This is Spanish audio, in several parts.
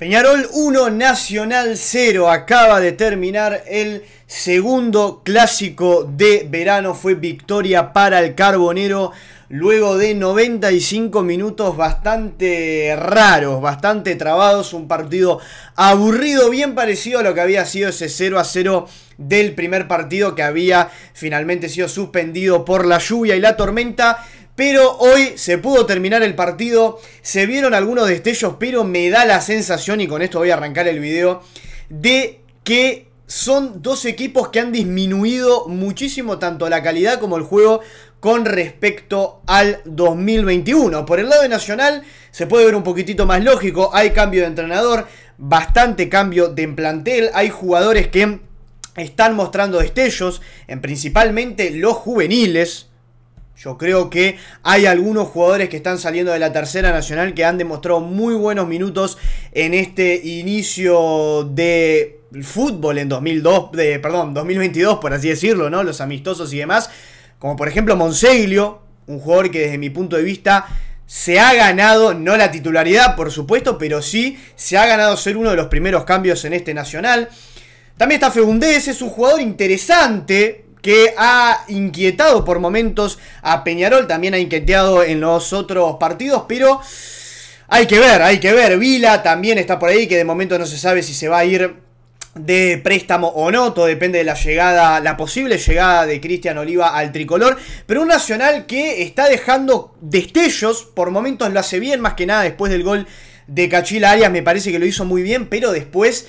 Peñarol 1, Nacional 0. Acaba de terminar el segundo clásico de verano. Fue victoria para el Carbonero. Luego de 95 minutos bastante raros, bastante trabados. Un partido aburrido, bien parecido a lo que había sido ese 0 a 0 del primer partido que había finalmente sido suspendido por la lluvia y la tormenta. Pero hoy se pudo terminar el partido, se vieron algunos destellos, pero me da la sensación, y con esto voy a arrancar el video, de que son dos equipos que han disminuido muchísimo tanto la calidad como el juego con respecto al 2021. Por el lado de Nacional se puede ver un poquitito más lógico, hay cambio de entrenador, bastante cambio de plantel, hay jugadores que están mostrando destellos, en principalmente los juveniles, yo creo que hay algunos jugadores que están saliendo de la tercera nacional que han demostrado muy buenos minutos en este inicio de fútbol en 2002, perdón, 2022 por así decirlo, ¿no? Los amistosos y demás, como por ejemplo Monseglio, un jugador que desde mi punto de vista se ha ganado, no la titularidad por supuesto, pero sí se ha ganado ser uno de los primeros cambios en este Nacional. También está Fegundés, es un jugador interesante, que ha inquietado por momentos a Peñarol, también ha inquietado en los otros partidos, pero hay que ver, hay que ver. Vila también está por ahí, que de momento no se sabe si se va a ir de préstamo o no, todo depende de la llegada, la posible llegada de Cristian Oliva al tricolor, pero un Nacional que está dejando destellos, por momentos lo hace bien, más que nada después del gol de Cachila Arias, me parece que lo hizo muy bien, pero después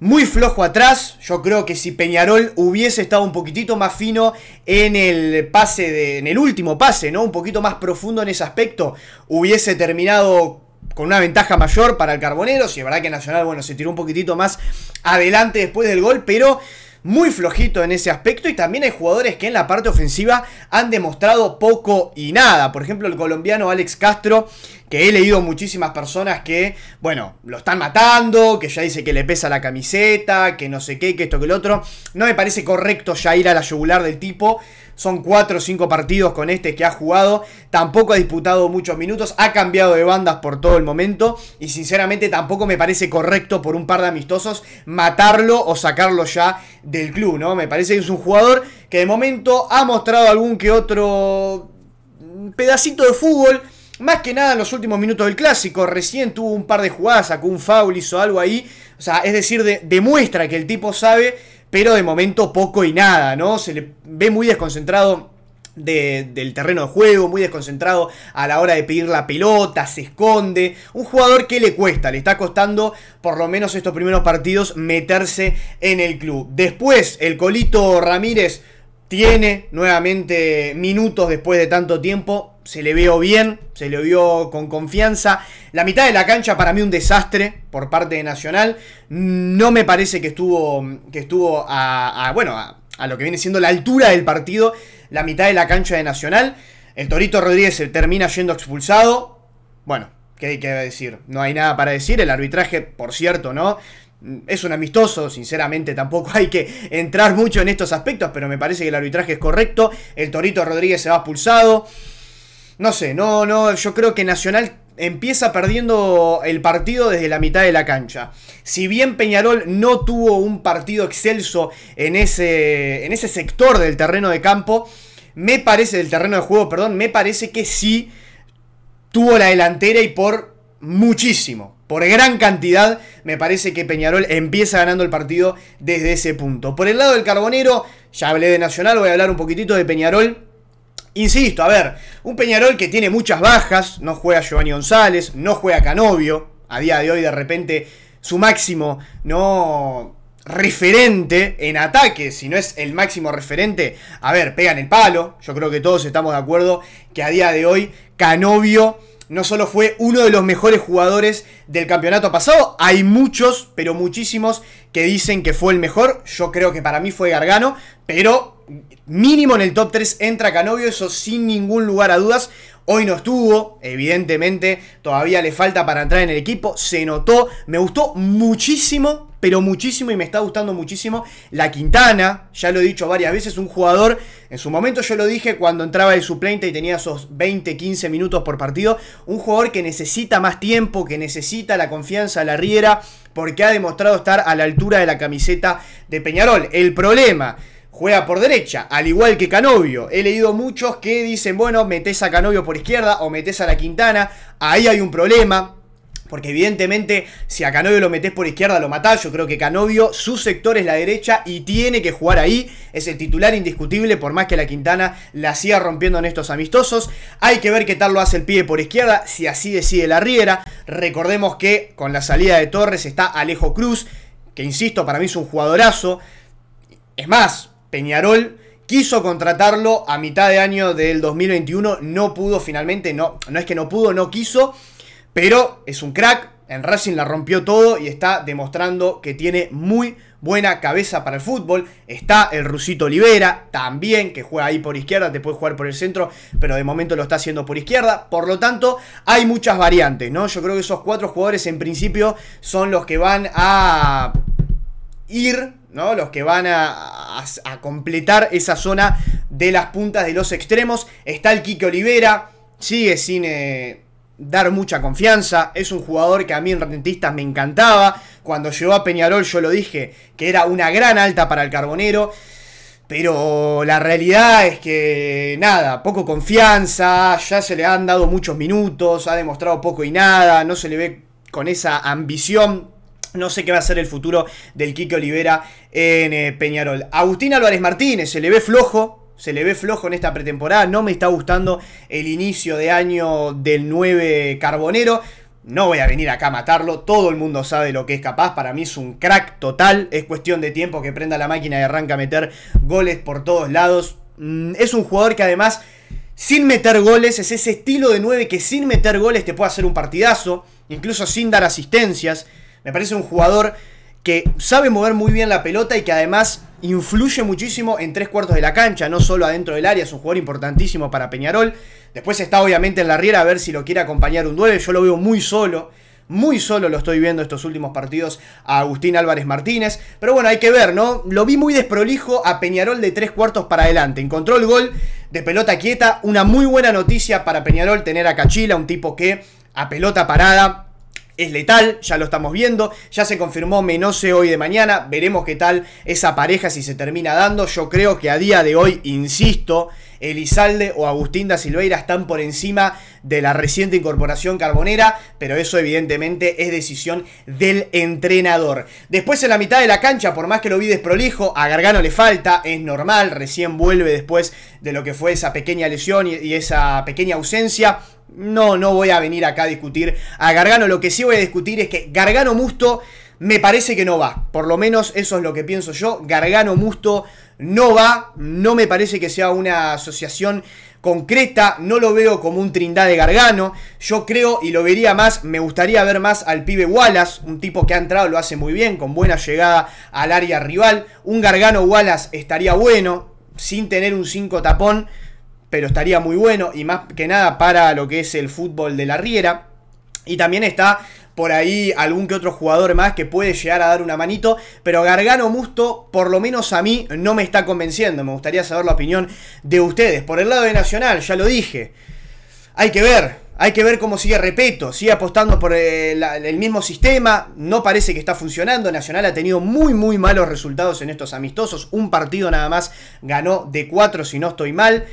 muy flojo atrás. Yo creo que si Peñarol hubiese estado un poquitito más fino en el pase en el último pase, ¿no? Un poquito más profundo en ese aspecto, hubiese terminado con una ventaja mayor para el Carbonero. Si es verdad que Nacional, bueno, se tiró un poquitito más adelante después del gol, pero muy flojito en ese aspecto y también hay jugadores que en la parte ofensiva han demostrado poco y nada. Por ejemplo, el colombiano Alex Castro, que he leído muchísimas personas que, bueno, lo están matando, que ya dice que le pesa la camiseta, que no sé qué, que esto, que el otro. No me parece correcto ya ir a la yugular del tipo son cuatro o cinco partidos con este que ha jugado. Tampoco ha disputado muchos minutos. Ha cambiado de bandas por todo el momento. Y sinceramente tampoco me parece correcto por un par de amistosos matarlo o sacarlo ya del club, ¿no? Me parece que es un jugador que de momento ha mostrado algún que otro pedacito de fútbol. Más que nada en los últimos minutos del clásico. Recién tuvo un par de jugadas, sacó un foul, hizo algo ahí. O sea, es decir, demuestra que el tipo sabe pero de momento poco y nada, ¿no? Se le ve muy desconcentrado del terreno de juego, muy desconcentrado a la hora de pedir la pelota, se esconde. Un jugador que le cuesta, le está costando por lo menos estos primeros partidos meterse en el club. Después, el Colito Ramírez tiene nuevamente minutos después de tanto tiempo se le vio bien, se le vio con confianza. La mitad de la cancha para mí un desastre por parte de Nacional. No me parece que estuvo, que estuvo a, bueno, a, lo que viene siendo la altura del partido, la mitad de la cancha de Nacional. El Torito Rodríguez se termina yendo expulsado. Bueno, ¿qué hay que decir? No hay nada para decir. El arbitraje, por cierto, ¿no? Es un amistoso, sinceramente tampoco hay que entrar mucho en estos aspectos, pero me parece que el arbitraje es correcto. El Torito Rodríguez se va expulsado. No sé, no, no, yo creo que Nacional empieza perdiendo el partido desde la mitad de la cancha. Si bien Peñarol no tuvo un partido excelso en ese, en ese sector del terreno de campo, me parece, del terreno de juego, perdón, me parece que sí tuvo la delantera y por muchísimo, por gran cantidad, me parece que Peñarol empieza ganando el partido desde ese punto. Por el lado del Carbonero, ya hablé de Nacional, voy a hablar un poquitito de Peñarol. Insisto, a ver, un Peñarol que tiene muchas bajas, no juega Giovanni González, no juega Canovio, a día de hoy de repente su máximo no referente en ataque, si no es el máximo referente, a ver, pegan el palo, yo creo que todos estamos de acuerdo que a día de hoy Canovio no solo fue uno de los mejores jugadores del campeonato pasado, hay muchos, pero muchísimos que dicen que fue el mejor, yo creo que para mí fue Gargano, pero mínimo en el top 3 entra Canovio, eso sin ningún lugar a dudas. Hoy no estuvo, evidentemente, todavía le falta para entrar en el equipo, se notó, me gustó muchísimo, pero muchísimo y me está gustando muchísimo la Quintana, ya lo he dicho varias veces, un jugador, en su momento yo lo dije cuando entraba el suplente y tenía esos 20, 15 minutos por partido, un jugador que necesita más tiempo, que necesita la confianza, la riera, porque ha demostrado estar a la altura de la camiseta de Peñarol. El problema juega por derecha, al igual que Canovio. He leído muchos que dicen, bueno, metes a Canovio por izquierda o metes a la Quintana, ahí hay un problema. Porque evidentemente, si a Canovio lo metes por izquierda, lo matás. Yo creo que Canovio, su sector es la derecha y tiene que jugar ahí. Es el titular indiscutible, por más que la Quintana la siga rompiendo en estos amistosos. Hay que ver qué tal lo hace el pibe por izquierda, si así decide la Riera. Recordemos que con la salida de Torres está Alejo Cruz, que insisto, para mí es un jugadorazo. Es más, Peñarol quiso contratarlo a mitad de año del 2021, no pudo finalmente, no, no es que no pudo, no quiso, pero es un crack, en Racing la rompió todo y está demostrando que tiene muy buena cabeza para el fútbol. Está el Rusito Olivera también, que juega ahí por izquierda, te puede jugar por el centro, pero de momento lo está haciendo por izquierda. Por lo tanto, hay muchas variantes, ¿no? Yo creo que esos cuatro jugadores en principio son los que van a ir los que van a, completar esa zona de las puntas de los extremos. Está el Quique Olivera, sigue sin eh, dar mucha confianza. Es un jugador que a mí en Retentistas me encantaba. Cuando llegó a Peñarol yo lo dije que era una gran alta para el Carbonero. Pero la realidad es que nada, poco confianza, ya se le han dado muchos minutos, ha demostrado poco y nada, no se le ve con esa ambición no sé qué va a ser el futuro del Quique Olivera en eh, Peñarol. Agustín Álvarez Martínez, se le ve flojo, se le ve flojo en esta pretemporada. No me está gustando el inicio de año del 9 Carbonero. No voy a venir acá a matarlo, todo el mundo sabe lo que es capaz, para mí es un crack total, es cuestión de tiempo que prenda la máquina y arranca a meter goles por todos lados. Mm, es un jugador que además, sin meter goles, es ese estilo de 9 que sin meter goles te puede hacer un partidazo, incluso sin dar asistencias. Me parece un jugador que sabe mover muy bien la pelota y que además influye muchísimo en tres cuartos de la cancha, no solo adentro del área, es un jugador importantísimo para Peñarol. Después está obviamente en la riera a ver si lo quiere acompañar un duelo, yo lo veo muy solo. Muy solo lo estoy viendo estos últimos partidos a Agustín Álvarez Martínez. Pero bueno, hay que ver, ¿no? Lo vi muy desprolijo a Peñarol de tres cuartos para adelante. Encontró el gol de pelota quieta. Una muy buena noticia para Peñarol tener a Cachila, un tipo que a pelota parada es letal, ya lo estamos viendo, ya se confirmó Menose hoy de mañana, veremos qué tal esa pareja si se termina dando, yo creo que a día de hoy, insisto, Elizalde o Agustín da Silveira están por encima de la reciente incorporación carbonera, pero eso evidentemente es decisión del entrenador. Después en la mitad de la cancha, por más que lo vi prolijo a Gargano le falta, es normal, recién vuelve después de lo que fue esa pequeña lesión y, esa pequeña ausencia. No, no voy a venir acá a discutir a Gargano. Lo que sí voy a discutir es que Gargano Musto me parece que no va. Por lo menos eso es lo que pienso yo. Gargano Musto no va. No me parece que sea una asociación concreta. No lo veo como un trindad de Gargano. Yo creo y lo vería más. Me gustaría ver más al pibe Wallace. Un tipo que ha entrado, lo hace muy bien, con buena llegada al área rival. Un Gargano Wallace estaría bueno sin tener un 5 tapón, pero estaría muy bueno y más que nada para lo que es el fútbol de la Riera. Y también está por ahí algún que otro jugador más que puede llegar a dar una manito, pero Gargano Musto, por lo menos a mí, no me está convenciendo. Me gustaría saber la opinión de ustedes. Por el lado de Nacional, ya lo dije. Hay que ver, hay que ver cómo sigue Repeto, sigue apostando por eh, el, mismo sistema, no parece que está funcionando, Nacional ha tenido muy muy malos resultados en estos amistosos, un partido nada más ganó de cuatro, si no estoy mal,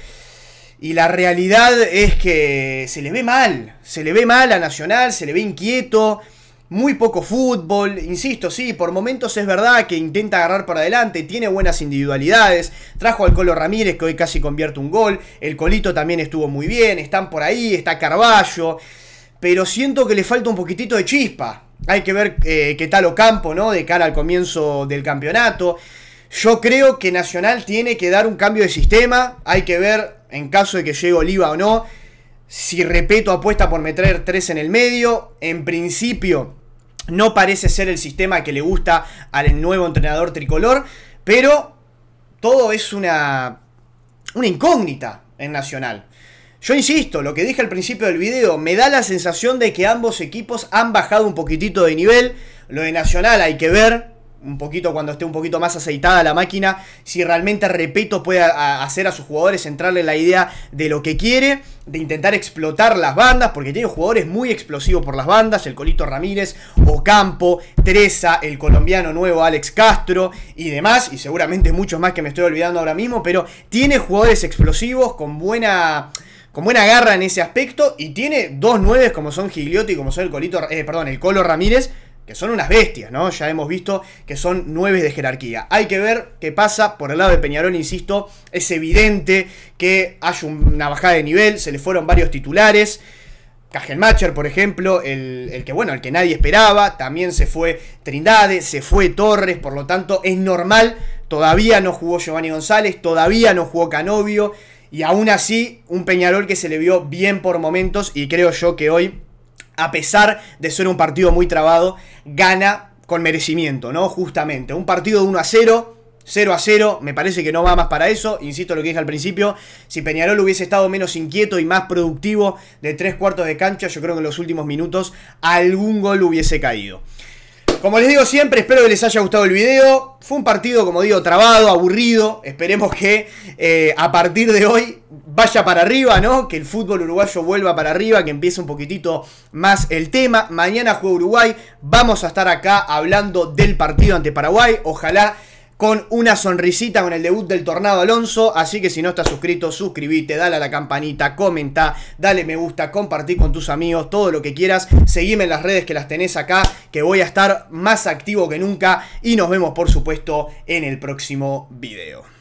y la realidad es que se le ve mal, se le ve mal a Nacional, se le ve inquieto, muy poco fútbol, insisto, sí, por momentos es verdad que intenta agarrar para adelante, tiene buenas individualidades, trajo al Colo Ramírez que hoy casi convierte un gol, el Colito también estuvo muy bien, están por ahí, está Carballo, pero siento que le falta un poquitito de chispa. Hay que ver eh, qué tal Ocampo, ¿no? De cara al comienzo del campeonato. Yo creo que Nacional tiene que dar un cambio de sistema, hay que ver en caso de que llegue Oliva o no si repito, apuesta por meter tres en el medio, en principio no parece ser el sistema que le gusta al nuevo entrenador tricolor, pero todo es una, una incógnita en Nacional. Yo insisto, lo que dije al principio del video, me da la sensación de que ambos equipos han bajado un poquitito de nivel. Lo de Nacional hay que ver, un poquito cuando esté un poquito más aceitada la máquina, si realmente, repeto puede hacer a sus jugadores entrarle la idea de lo que quiere, de intentar explotar las bandas, porque tiene jugadores muy explosivos por las bandas, el Colito Ramírez, Ocampo, Teresa, el colombiano nuevo Alex Castro y demás, y seguramente muchos más que me estoy olvidando ahora mismo, pero tiene jugadores explosivos con buena con buena garra en ese aspecto y tiene dos nueves como son Gigliotti y como son el Colito, eh, perdón, el Colo Ramírez que son unas bestias, ¿no? Ya hemos visto que son nueve de jerarquía. Hay que ver qué pasa por el lado de Peñarol, insisto, es evidente que hay una bajada de nivel, se le fueron varios titulares. Cajelmacher, por ejemplo, el, que bueno, el que nadie esperaba, también se fue Trindade, se fue Torres, por lo tanto es normal, todavía no jugó Giovanni González, todavía no jugó Canovio y aún así un Peñarol que se le vio bien por momentos y creo yo que hoy a pesar de ser un partido muy trabado, gana con merecimiento, ¿no? Justamente. Un partido de 1 a 0. 0 a 0, me parece que no va más para eso, insisto lo que dije al principio, si Peñarol hubiese estado menos inquieto y más productivo de tres cuartos de cancha, yo creo que en los últimos minutos algún gol hubiese caído. Como les digo siempre, espero que les haya gustado el video. Fue un partido, como digo, trabado, aburrido. Esperemos que eh, a partir de hoy vaya para arriba, ¿no? Que el fútbol uruguayo vuelva para arriba, que empiece un poquitito más el tema. Mañana juega Uruguay. Vamos a estar acá hablando del partido ante Paraguay. Ojalá con una sonrisita con el debut del Tornado Alonso. Así que si no estás suscrito, suscríbete, dale a la campanita, comenta, dale me gusta, compartí con tus amigos, todo lo que quieras. Seguime en las redes que las tenés acá, que voy a estar más activo que nunca. Y nos vemos, por supuesto, en el próximo video.